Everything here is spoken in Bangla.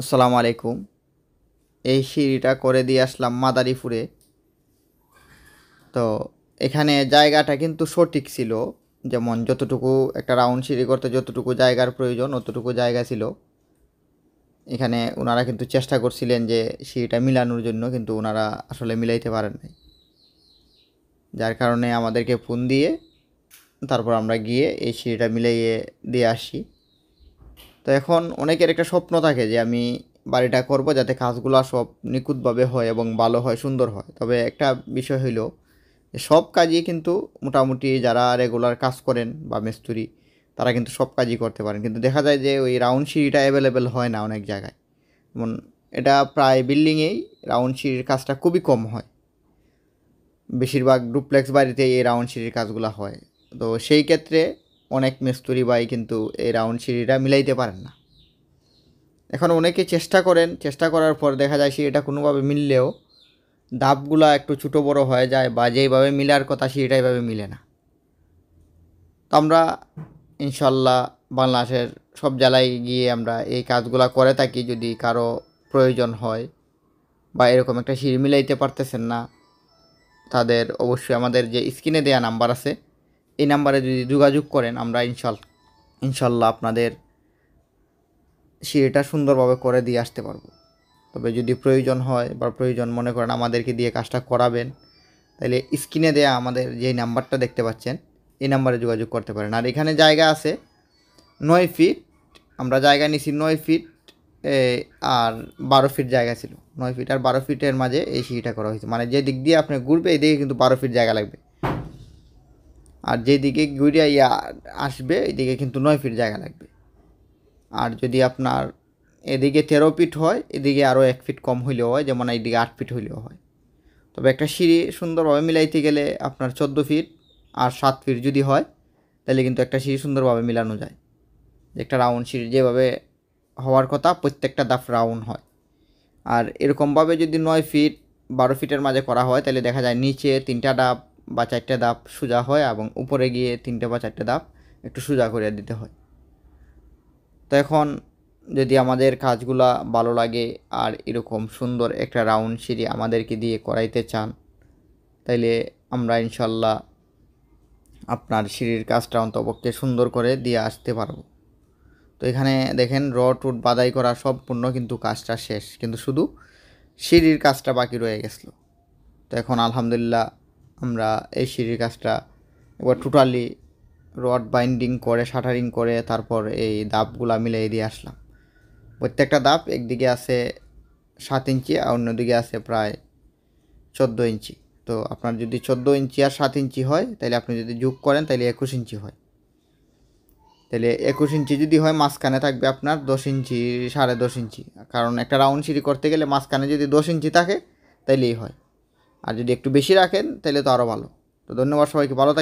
আসসালামু আলাইকুম এই সিঁড়িটা করে দিয়ে আসলাম মাদারীপুরে তো এখানে জায়গাটা কিন্তু সঠিক ছিল যেমন যতটুকু একটা রাউন্ড সিঁড়ি করতে যতটুকু জায়গার প্রয়োজন অতটুকু জায়গা ছিল এখানে ওনারা কিন্তু চেষ্টা করছিলেন যে সিঁড়িটা মিলানোর জন্য কিন্তু ওনারা আসলে মিলাইতে পারেন নাই যার কারণে আমাদেরকে ফোন দিয়ে তারপর আমরা গিয়ে এই সিঁড়িটা মিলাইয়ে দিয়ে আসি তো এখন অনেকের একটা স্বপ্ন থাকে যে আমি বাড়িটা করব যাতে কাজগুলো সব নিখুঁতভাবে হয় এবং ভালো হয় সুন্দর হয় তবে একটা বিষয় হইল সব কাজই কিন্তু মোটামুটি যারা রেগুলার কাজ করেন বা মিস্ত্রি তারা কিন্তু সব কাজই করতে পারেন কিন্তু দেখা যায় যে ওই রাউন্ড সিঁড়িটা অ্যাভেলেবেল হয় না অনেক জায়গায় যেমন এটা প্রায় বিল্ডিংয়েই রাউন্ড সিঁড়ির কাজটা খুবই কম হয় বেশিরভাগ ডুপ্লেক্স বাড়িতে এই রাউন্ড সিঁড়ির কাজগুলো হয় তো সেই ক্ষেত্রে অনেক মিস্ত্রি ভাই কিন্তু এই রাউন্ড সিঁড়িটা মিলাইতে পারেন না এখন অনেকে চেষ্টা করেন চেষ্টা করার পর দেখা যায় সিঁড়িটা কোনোভাবে মিললেও দাপগুলা একটু ছোটো বড় হয়ে যায় বা যেইভাবে মিলার কথা সিঁড়িটা এইভাবে মিলে না তো আমরা ইনশাল্লাহ বাংলাদেশের সব জেলায় গিয়ে আমরা এই কাজগুলো করে থাকি যদি কারো প্রয়োজন হয় বা এরকম একটা সিঁড়ি মিলাইতে পারতেছেন না তাদের অবশ্যই আমাদের যে স্ক্রিনে দেয়া নাম্বার আছে এই নাম্বারে যদি যোগাযোগ করেন আমরা ইনশাল ইনশাল্লাহ আপনাদের সিঁড়িটা সুন্দরভাবে করে দিয়ে আসতে পারবো তবে যদি প্রয়োজন হয় বা প্রয়োজন মনে করেন আমাদেরকে দিয়ে কাজটা করাবেন তাহলে স্ক্রিনে দেয়া আমাদের যে নাম্বারটা দেখতে পাচ্ছেন এই নাম্বারে যোগাযোগ করতে পারেন আর এখানে জায়গা আছে নয় ফিট আমরা জায়গা নিছি নয় ফিট আর বারো ফিট জায়গা ছিল নয় ফিট আর বারো ফিটের মাঝে এই সিঁড়িটা করা হয়েছে মানে যে দিক দিয়ে আপনি ঘুরবে এই দিকে কিন্তু বারো ফিট জায়গা লাগবে আর যেদিকে ঘুরিয়া ইয়া আসবে এদিকে কিন্তু নয় ফিট জায়গা লাগবে আর যদি আপনার এদিকে তেরো ফিট হয় এদিকে আরও এক ফিট কম হইলেও হয় যেমন এইদিকে আট ফিট হইলেও হয় তবে একটা সিঁড়ি সুন্দরভাবে মিলাইতে গেলে আপনার চোদ্দো ফিট আর সাত ফিট যদি হয় তাহলে কিন্তু একটা সিঁড়ি সুন্দরভাবে মিলানো যায় একটা রাউন্ড সিঁড়ি যেভাবে হওয়ার কথা প্রত্যেকটা দাফ রাউন্ড হয় আর এরকমভাবে যদি নয় ফিট বারো ফিটের মাঝে করা হয় তাহলে দেখা যায় নিচে তিনটা ডাব বা চারটে দাপ সোজা হয় এবং উপরে গিয়ে তিনটে বা চারটে দাপ একটু সোজা করে দিতে হয় তো এখন যদি আমাদের কাজগুলা ভালো লাগে আর এরকম সুন্দর একটা রাউন্ড সিঁড়ি আমাদেরকে দিয়ে করাইতে চান তাইলে আমরা ইনশাল্লাহ আপনার সিঁড়ির কাজটা অন্তপক্ষে সুন্দর করে দিয়ে আসতে পারবো তো এখানে দেখেন রড টুট বাদাই করা সম্পূর্ণ কিন্তু কাজটা শেষ কিন্তু শুধু সিঁড়ির কাজটা বাকি রয়ে গেছিলো তো এখন আলহামদুলিল্লাহ আমরা এই সিঁড়ির কাজটা এবার টোটালি রড বাইন্ডিং করে শাটারিং করে তারপর এই দাপগুলো মিলিয়ে দিয়ে আসলাম প্রত্যেকটা দাপ একদিকে আছে সাত ইঞ্চি আর অন্যদিকে আছে প্রায় চোদ্দ ইঞ্চি তো আপনার যদি চোদ্দ ইঞ্চি আর সাত ইঞ্চি হয় তাহলে আপনি যদি যোগ করেন তাহলে একুশ ইঞ্চি হয় তাহলে একুশ ইঞ্চি যদি হয় মাঝখানে থাকবে আপনার দশ ইঞ্চি সাড়ে দশ ইঞ্চি কারণ একটা রাউন্ড সিঁড়ি করতে গেলে মাঝখানে যদি দশ ইঞ্চি থাকে তাইলেই হয় আর যদি একটু বেশি রাখেন তাহলে তো আরও ভালো তো ধন্যবাদ সবাইকে ভালো থাক